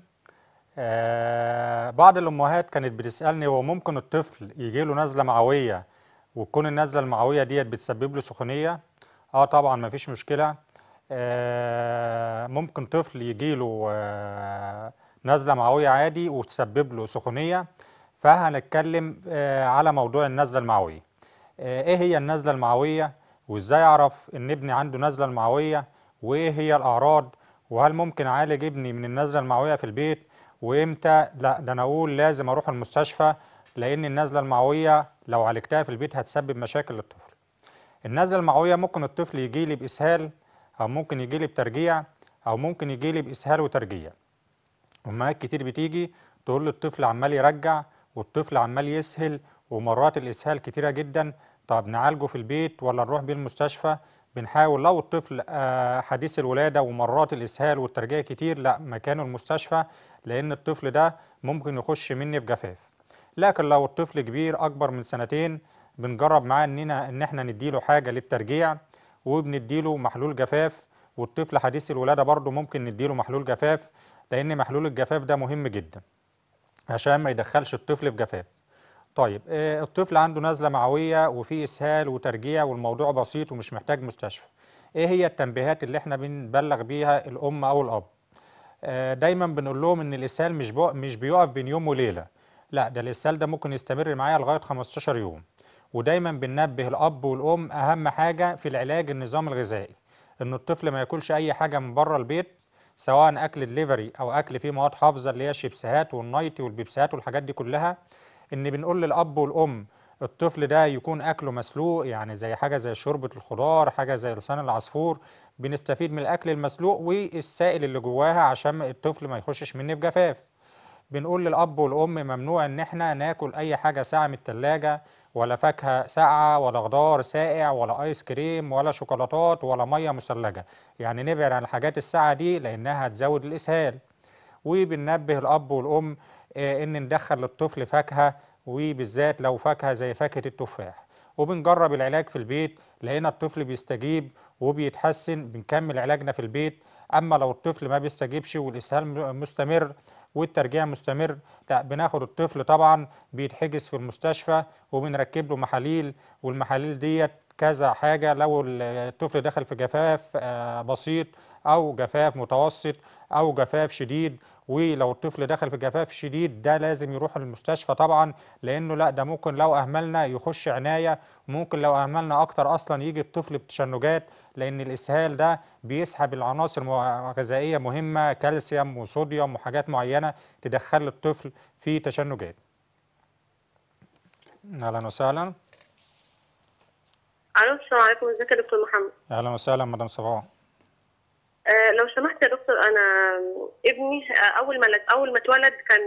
آه، بعض الامهات كانت بتسالني هو ممكن الطفل يجي له نزله معويه وتكون النزله المعويه ديت بتسبب له سخونيه اه طبعا مفيش مشكله آه، ممكن طفل يجي له آه، نزله معويه عادي وتسبب له سخونيه فهنتكلم على موضوع النزله المعويه ايه هي النزله المعويه وازاي اعرف ان ابني عنده نزله المعويه وايه هي الاعراض وهل ممكن اعالج ابني من النزله المعويه في البيت وامتى لا ده انا اقول لازم اروح المستشفى لان النزله المعويه لو عالجتها في البيت هتسبب مشاكل للطفل النزله المعويه ممكن الطفل يجي لي باسهال او ممكن يجي لي بترجيع او ممكن يجي لي باسهال وترجيع امهات كتير بتيجي تقول للطفل عمال يرجع والطفل عمال يسهل ومرات الاسهال كتيره جدا طب نعالجه في البيت ولا نروح بيه المستشفى بنحاول لو الطفل آه، حديث الولادة ومرات الإسهال والترجيع كتير لا مكانه المستشفى لأن الطفل ده ممكن يخش مني في جفاف لكن لو الطفل كبير أكبر من سنتين بنجرب معاه إننا إن إحنا نديله حاجة للترجيع وبنديله محلول جفاف والطفل حديث الولادة برضه ممكن نديله محلول جفاف لأن محلول الجفاف ده مهم جدا عشان ما يدخلش الطفل في جفاف طيب آه، الطفل عنده نزله معويه وفي اسهال وترجيع والموضوع بسيط ومش محتاج مستشفى ايه هي التنبيهات اللي احنا بنبلغ بيها الام او الاب آه، دايما بنقول لهم ان الاسهال مش مش بيقف بين يوم وليله لا ده الاسهال ده ممكن يستمر معايا لغايه 15 يوم ودايما بننبه الاب والام اهم حاجه في العلاج النظام الغذائي ان الطفل ما ياكلش اي حاجه من بره البيت سواء اكل دليفري او اكل فيه مواد حافظه اللي هي الشيبسيهات والنايتي والبيبسيهات والحاجات دي كلها ان بنقول للاب والام الطفل ده يكون اكله مسلوق يعني زي حاجه زي شوربه الخضار حاجه زي لسان العصفور بنستفيد من الاكل المسلوق والسائل اللي جواها عشان الطفل ما يخشش مني في جفاف بنقول للاب والام ممنوع ان احنا ناكل اي حاجه ساقعه من التلاجة ولا فاكهه ساقعه ولا خضار ساقع ولا ايس كريم ولا شوكولاتات ولا ميه مثلجه يعني نبعد عن الحاجات الساقعه دي لانها هتزود الاسهال وبننبه الاب والام آه، ان ندخل للطفل فاكهه وبالذات لو فاكهه زي فاكهه التفاح وبنجرب العلاج في البيت لقينا الطفل بيستجيب وبيتحسن بنكمل علاجنا في البيت اما لو الطفل ما بيستجيبش والاسهال مستمر والترجيع مستمر لا بناخد الطفل طبعا بيتحجز في المستشفى وبنركب له محاليل والمحاليل ديت كذا حاجة لو الطفل دخل في جفاف آه، بسيط أو جفاف متوسط أو جفاف شديد ولو الطفل دخل في جفاف شديد ده لازم يروح المستشفى طبعا لانه لا ده ممكن لو اهملنا يخش عنايه ممكن لو اهملنا اكتر اصلا يجي الطفل بتشنجات لان الاسهال ده بيسحب العناصر الغذائيه مهمه كالسيوم وصوديوم وحاجات معينه تدخل الطفل في تشنجات اهلا وسهلا الو السلام عليكم ازيك يا دكتور محمد اهلا وسهلا مدام صباح آه، لو سمحت يا دكتور انا ابني آه، اول ما اول ما اتولد كان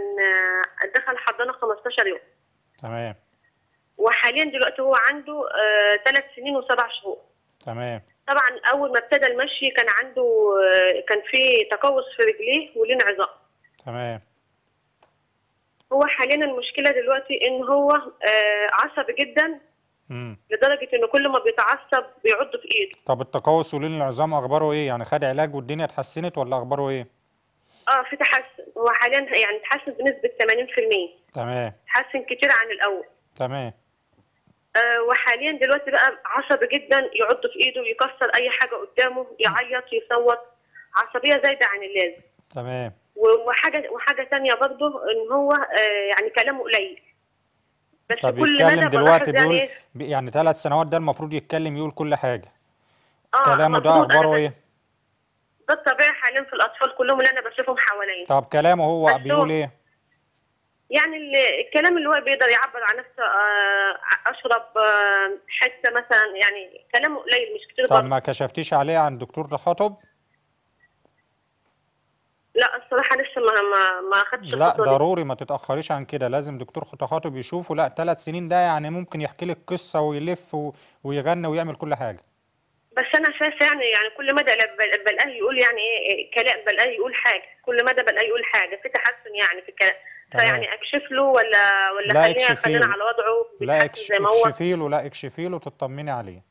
آه، دخل حضانه 15 يوم تمام وحاليا دلوقتي هو عنده ثلاث سنين وسبع شهور تمام طبعا اول ما ابتدى المشي كان عنده كان في تقوس في رجليه ولين عظام تمام هو حاليا المشكله دلوقتي ان هو عصبي جدا مم. لدرجه انه كل ما بيتعصب بيعض في ايده طب التقوس ولين العظام اخباره ايه يعني خد علاج والدنيا اتحسنت ولا اخباره ايه اه في تحسن هو حاليا يعني تحسن بنسبه 80% تمام تحسن كتير عن الاول تمام آه وحاليا دلوقتي بقى عصبي جدا يعض في ايده ويكسر اي حاجه قدامه يعيط يصوت عصبيه زايده عن اللازم تمام وحاجه وحاجه ثانيه برضه ان هو آه يعني كلامه قليل بس طب كل يتكلم دلوقتي بيقول يعني, يعني ثلاث سنوات ده المفروض يتكلم يقول كل حاجه آه كلامه ده اخباره ايه؟ ده الطبيعي حاليا في الاطفال كلهم اللي انا بشوفهم حواليا طب كلامه هو بيقول ايه؟ يعني الكلام اللي هو بيقدر يعبر عن نفسه آه، اشرب آه، حته مثلا يعني كلامه قليل مش كتير طب برضه. ما كشفتيش عليه عن دكتور خطب لا الصراحه لسه ما ما ما اخدتش لا ضروري ما تتاخريش عن كده لازم دكتور خطخاطب يشوفه لا ثلاث سنين ده يعني ممكن يحكي لك قصه ويلف ويغني ويعمل كل حاجه بس انا شايفه يعني يعني كل مدى بلقاه يقول يعني إيه،, ايه كلام بلقاه يقول حاجه كل مدى بلقاه يقول حاجه في تحسن يعني في الكلام فيعني اكشف له ولا ولا خلينا خلينا على وضعه لا اكشفي له لا اكشفي له تطمني عليه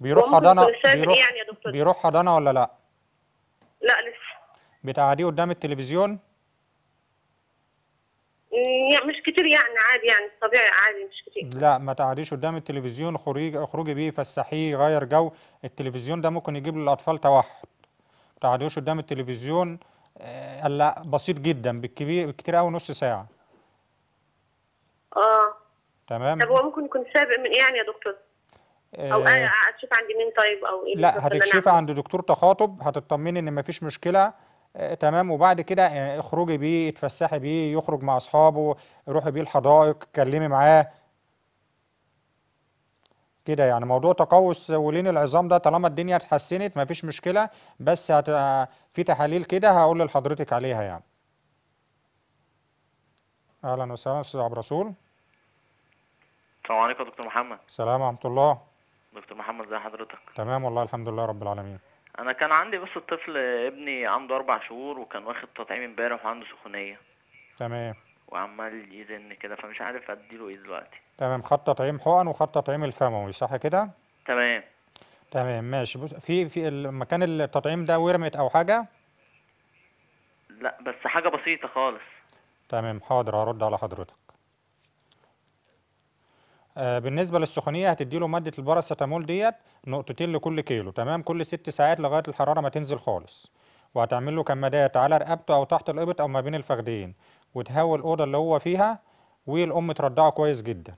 بيروح حضانه بيروح, يعني بيروح حضانه ولا لا؟ لا لسه بتقعديه قدام التلفزيون يعني مش كتير يعني عادي يعني طبيعي عادي مش كتير لا ما تقعديش قدام التلفزيون خروجي اخرجي بيه فسحيه غير جو التلفزيون ده ممكن يجيب للاطفال توحد ما تقعديش قدام التلفزيون آه لا بسيط جدا بالكبير بالكتير قوي نص ساعه اه تمام طب هو ممكن يكون سابق من ايه يعني يا دكتور آه. او انا اتشوف عند مين طيب او ايه لا هتكشفي عند دكتور تخاطب هتطمني ان مفيش مشكله آه، تمام وبعد كده آه، اخرجي بيه اتفسحي بيه يخرج مع اصحابه روحي بيه الحدائق اتكلمي معاه كده يعني موضوع تقوس ولين العظام ده طالما الدنيا اتحسنت مفيش مشكله بس هت... في تحاليل كده هقول لحضرتك عليها يعني اهلا وسهلا استاذ عبد الرسول السلام عليكم يا دكتور محمد السلام ورحمه الله دكتور محمد ازي حضرتك تمام والله الحمد لله رب العالمين انا كان عندي بس الطفل ابني عنده اربع شهور وكان واخد تطعيم امبارح وعنده سخونيه تمام وعمال يزن كده فمش عارف اديله ايه دلوقتي تمام خد تطعيم حقن وخد تطعيم الفموي صح كده تمام تمام ماشي بص في في المكان التطعيم ده ورمت او حاجه لا بس حاجه بسيطه خالص تمام حاضر هرد على حضرتك آه، بالنسبه للسخونيه هتديله ماده الباراسيتامول ديت نقطتين لكل كيلو تمام كل ست ساعات لغايه الحراره ما تنزل خالص وهتعمل له كمادات على رقبته او تحت الابط او ما بين الفخدين وتهوي الاوضه اللي هو فيها والام ترضعه كويس جدا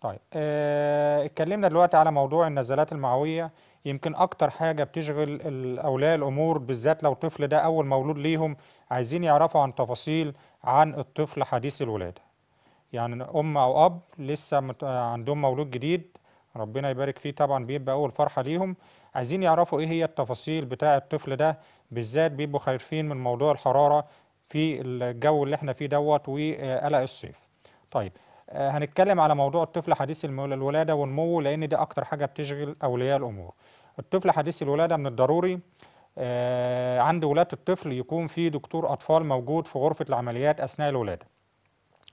طيب اه اتكلمنا دلوقتي على موضوع النزلات المعويه يمكن اكتر حاجه بتشغل اولياء الامور بالذات لو طفل ده اول مولود ليهم عايزين يعرفوا عن تفاصيل عن الطفل حديث الولاده يعني ام او اب لسه مت... عندهم مولود جديد ربنا يبارك فيه طبعا بيبقى اول فرحه ليهم عايزين يعرفوا ايه هي التفاصيل بتاع الطفل ده بالذات بيبقوا خايفين من موضوع الحراره في الجو اللي احنا فيه دوت وقلق الصيف طيب آه، هنتكلم على موضوع الطفل حديث الولاده ونموه لان دي اكتر حاجه بتشغل اولياء الامور الطفل حديث الولاده من الضروري آه، عند ولاده الطفل يكون في دكتور اطفال موجود في غرفه العمليات اثناء الولاده.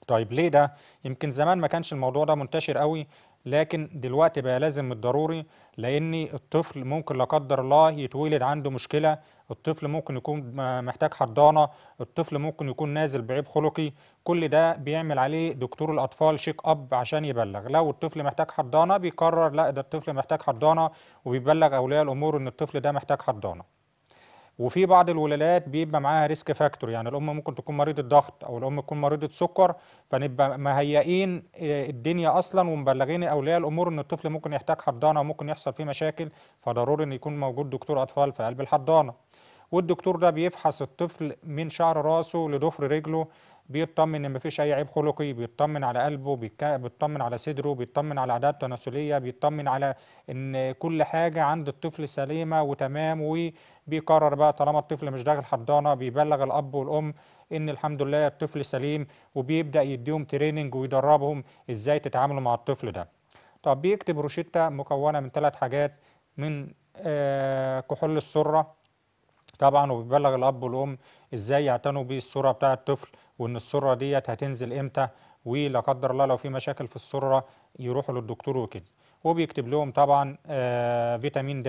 طيب ليه ده؟ يمكن زمان ما كانش الموضوع ده منتشر قوي لكن دلوقتي بقى لازم الضروري لان الطفل ممكن لا قدر الله يتولد عنده مشكله الطفل ممكن يكون محتاج حضانه الطفل ممكن يكون نازل بعيب خلقي كل ده بيعمل عليه دكتور الاطفال شيك اب عشان يبلغ لو الطفل محتاج حضانه بيقرر لا ده الطفل محتاج حضانه وبيبلغ اولياء الامور ان الطفل ده محتاج حضانه وفي بعض الولادات بيبقى معاها ريسك فاكتور يعني الام ممكن تكون مريضه ضغط او الام تكون مريضه سكر فنبقى مهيئين آه، الدنيا اصلا ومبلغين اولياء الامور ان الطفل ممكن يحتاج حضانه وممكن يحصل فيه مشاكل فضروري ان يكون موجود دكتور اطفال في قلب الحضانه والدكتور ده بيفحص الطفل من شعر راسه لضفر رجله بيطمن ان مفيش اي عيب خلقي بيطمن على قلبه بيطمن على صدره بيطمن على اعداد تناسليه بيطمن على ان كل حاجه عند الطفل سليمه وتمام وبيقرر بقى طالما الطفل مش داخل حضانه بيبلغ الاب والام ان الحمد لله الطفل سليم وبيبدا يديهم تريننج ويدربهم ازاي تتعاملوا مع الطفل ده طب بيكتب روشته مكونه من ثلاث حاجات من آه كحول السره طبعا وبيبلغ الاب والام ازاي يعتنوا بالصوره بتاع الطفل وان السره ديت هتنزل امتى ولا قدر الله لو في مشاكل في السره يروحوا للدكتور وكده وبيكتب لهم طبعا آه فيتامين د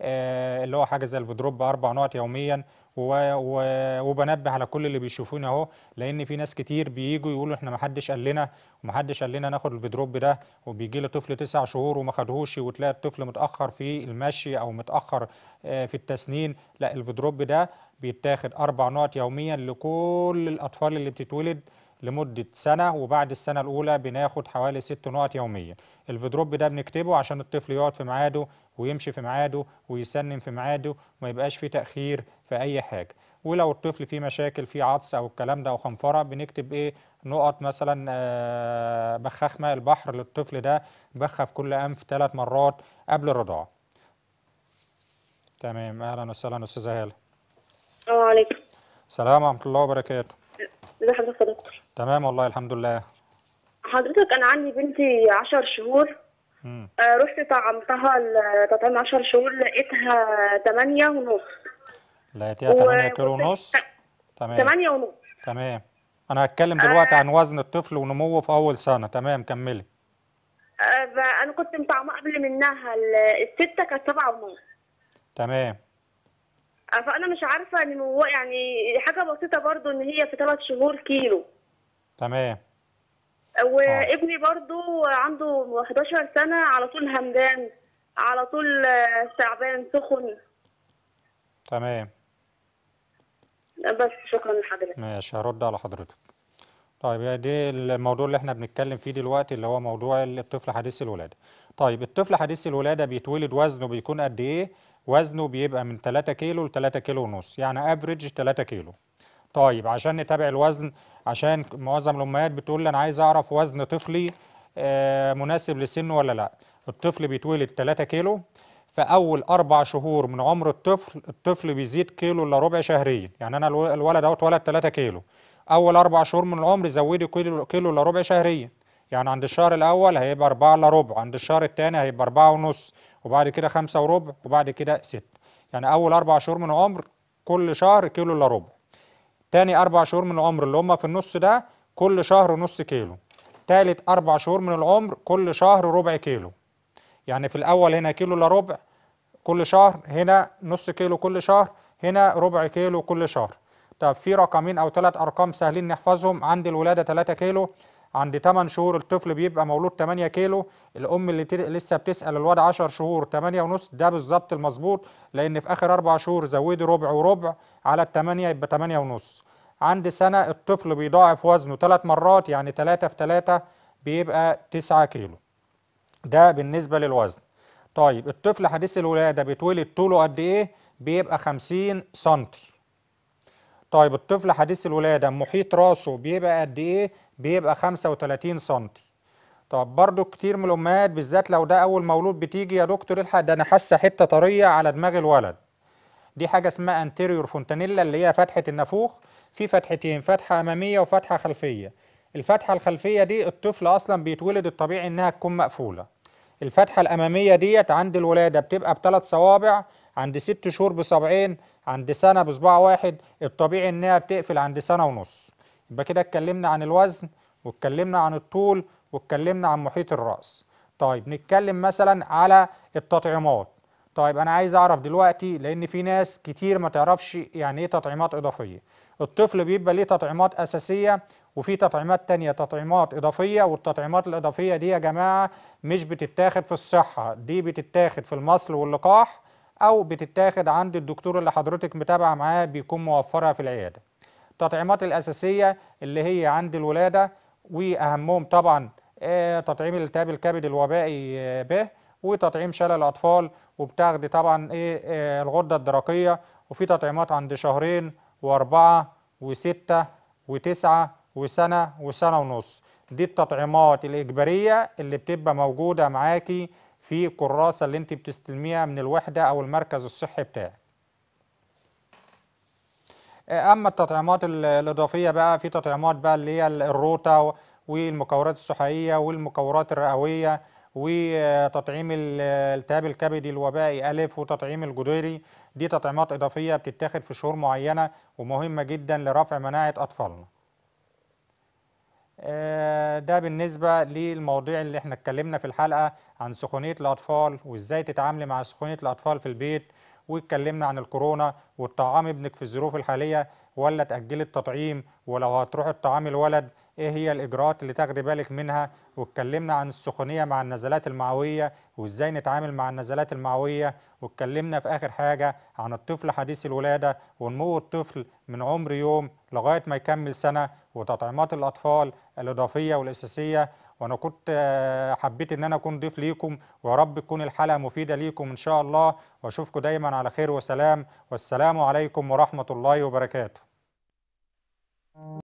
آه اللي هو حاجه زي الفيدروب اربع نقط يوميا وبنبه على كل اللي بيشوفوني اهو لان في ناس كتير بييجوا يقولوا احنا ما حدش قال لنا وما حدش قال لنا ناخد الفيدروب ده وبيجي لي طفل تسع شهور وما خدهوش وتلاقي الطفل متاخر في المشي او متاخر آه، في التسنين لا الفيدروب ده بيتاخد اربع نقط يوميا لكل الاطفال اللي بتتولد لمدة سنة وبعد السنة الأولى بناخد حوالي ست نقط يوميا الفيدروب ده بنكتبه عشان الطفل يقعد في ميعاده ويمشي في ميعاده ويسنن في ميعاده وما يبقاش في تأخير في أي حاجة ولو الطفل فيه مشاكل فيه عطس أو الكلام ده أو خنفرة بنكتب إيه نقط مثلا آه، بخاخ ماء البحر للطفل ده بخف كل أنف ثلاث مرات قبل الرضاعة تمام أهلا وسهلا أستاذة هالة السلام عليكم السلام ورحمة الله وبركاته ازي حضرتك يا دكتور تمام والله الحمد لله حضرتك انا عندي بنتي 10 شهور امم آه رحت طعمتها تطعيم 10 شهور لقيتها 8 ونص لقيتها 8 كيلو ونص تمام 8 ونص تمام انا هتكلم دلوقتي آه. عن وزن الطفل ونموه في اول سنه تمام كملي آه انا كنت مطعمه قبل منها السته كانت 7 ونص تمام فانا مش عارفه ان هو يعني حاجه بسيطه برضو ان هي في ثلاث شهور كيلو تمام وابني برضو عنده 11 سنه على طول همدان على طول تعبان سخن تمام بس شكرا لحضرتك ماشي هرد على حضرتك طيب يعني دي الموضوع اللي احنا بنتكلم فيه دلوقتي اللي هو موضوع الطفل حديث الولاده. طيب الطفل حديث الولاده بيتولد وزنه بيكون قد ايه؟ وزنه بيبقى من 3 كيلو ل 3 كيلو ونص، يعني افريج 3 كيلو. طيب عشان نتابع الوزن عشان معظم الامهات بتقول لي انا عايز اعرف وزن طفلي آه، مناسب لسنه ولا لا. الطفل بيتولد 3 كيلو في اول اربع شهور من عمر الطفل الطفل بيزيد كيلو الا ربع شهريا، يعني انا الولد اهو اتولد 3 كيلو. اول اربع شهور من العمر زودي كيلو كيلو الا ربع شهريا يعني عند الشهر الاول هيبقى اربعه الا ربع عند الشهر الثاني هيبقى اربعه ونص وبعد كده خمسه وربع وبعد كده سته يعني اول اربع شهور من العمر كل شهر كيلو الا ربع تاني اربع شهور من العمر اللي هم في النص ده كل شهر نص كيلو تالت اربع شهور من العمر كل شهر ربع كيلو يعني في الاول هنا كيلو الا ربع كل شهر هنا نص كيلو كل شهر هنا ربع كيلو كل شهر طب في رقمين او ثلاث ارقام سهلين نحفظهم عند الولاده 3 كيلو عند 8 شهور الطفل بيبقى مولود 8 كيلو الام اللي لسه بتسال الواد 10 شهور 8 ونص ده بالظبط المظبوط لان في اخر اربع شهور زودي ربع وربع على ال 8 يبقى 8 ونص عند سنه الطفل بيضاعف وزنه ثلاث مرات يعني 3 في 3 بيبقى 9 كيلو ده بالنسبه للوزن طيب الطفل حديث الولاده بيتولد طوله قد ايه بيبقى 50 سنتي طيب الطفل حديث الولادة محيط راسه بيبقى قد إيه؟ بيبقى 35 سم طب برضو كتير من الأمهات بالذات لو ده أول مولود بتيجي يا دكتور الحق ده أنا حاسة حتة طرية على دماغ الولد دي حاجة اسمها انتيريور فونتانيلا اللي هي فتحة النافوخ في فتحتين فتحة أمامية وفتحة خلفية الفتحة الخلفية دي الطفل أصلا بيتولد الطبيعي إنها تكون مقفولة الفتحة الأمامية ديت عند الولادة بتبقى بثلاث صوابع عند ست شهور بسبعين عند سنة بصباع واحد الطبيعي إنها بتقفل عند سنة ونص يبقى كده اتكلمنا عن الوزن واتكلمنا عن الطول واتكلمنا عن محيط الرأس طيب نتكلم مثلا على التطعيمات طيب أنا عايز أعرف دلوقتي لأن في ناس كتير ما تعرفش يعني إيه تطعيمات إضافية الطفل بيبقى ليه تطعيمات أساسية وفي تطعيمات تانية تطعيمات إضافية والتطعيمات الإضافية دي يا جماعة مش بتتاخد في الصحة دي بتتاخد في المصل واللقاح او بتتاخد عند الدكتور اللي حضرتك متابعه معاه بيكون موفرها في العياده التطعيمات الاساسيه اللي هي عند الولاده واهمهم طبعا آه، تطعيم التهاب الكبد الوبائي آه، به وتطعيم شلل الاطفال وبتاخد طبعا ايه آه، الغده الدرقيه وفي تطعيمات عند شهرين واربعه وسته وتسعه وسنه وسنه ونص دي التطعيمات الاجباريه اللي بتبقى موجوده معاكي في الكراسه اللي انت بتستلميها من الوحده او المركز الصحي بتاعك آه، اما التطعيمات الاضافيه بقى في تطعيمات بقى اللي هي الروتا والمكورات الصحيه والمكورات الرئويه وتطعيم آه، التهاب الكبدي الوبائي ألف وتطعيم الجدري دي تطعيمات إضافية بتتاخد في شهور معينة ومهمة جدا لرفع مناعة أطفالنا آه، ده بالنسبة للمواضيع اللي احنا اتكلمنا في الحلقة عن سخونية الأطفال وإزاي تتعاملي مع سخونية الأطفال في البيت واتكلمنا عن الكورونا وتطعمي ابنك في الظروف الحالية ولا تأجلي التطعيم ولو هتروحي تطعمي الولد ايه هي الاجراءات اللي تاخدي بالك منها واتكلمنا عن السخونيه مع النزلات المعويه وازاي نتعامل مع النزلات المعويه واتكلمنا في اخر حاجه عن الطفل حديث الولاده ونمو الطفل من عمر يوم لغاية ما يكمل سنة وتطعيمات الأطفال الإضافية والأساسية وانا كنت آه، حبيت ان انا اكون ضيف ليكم ورب تكون الحلقه مفيده ليكم ان شاء الله واشوفكم دايما على خير وسلام والسلام عليكم ورحمه الله وبركاته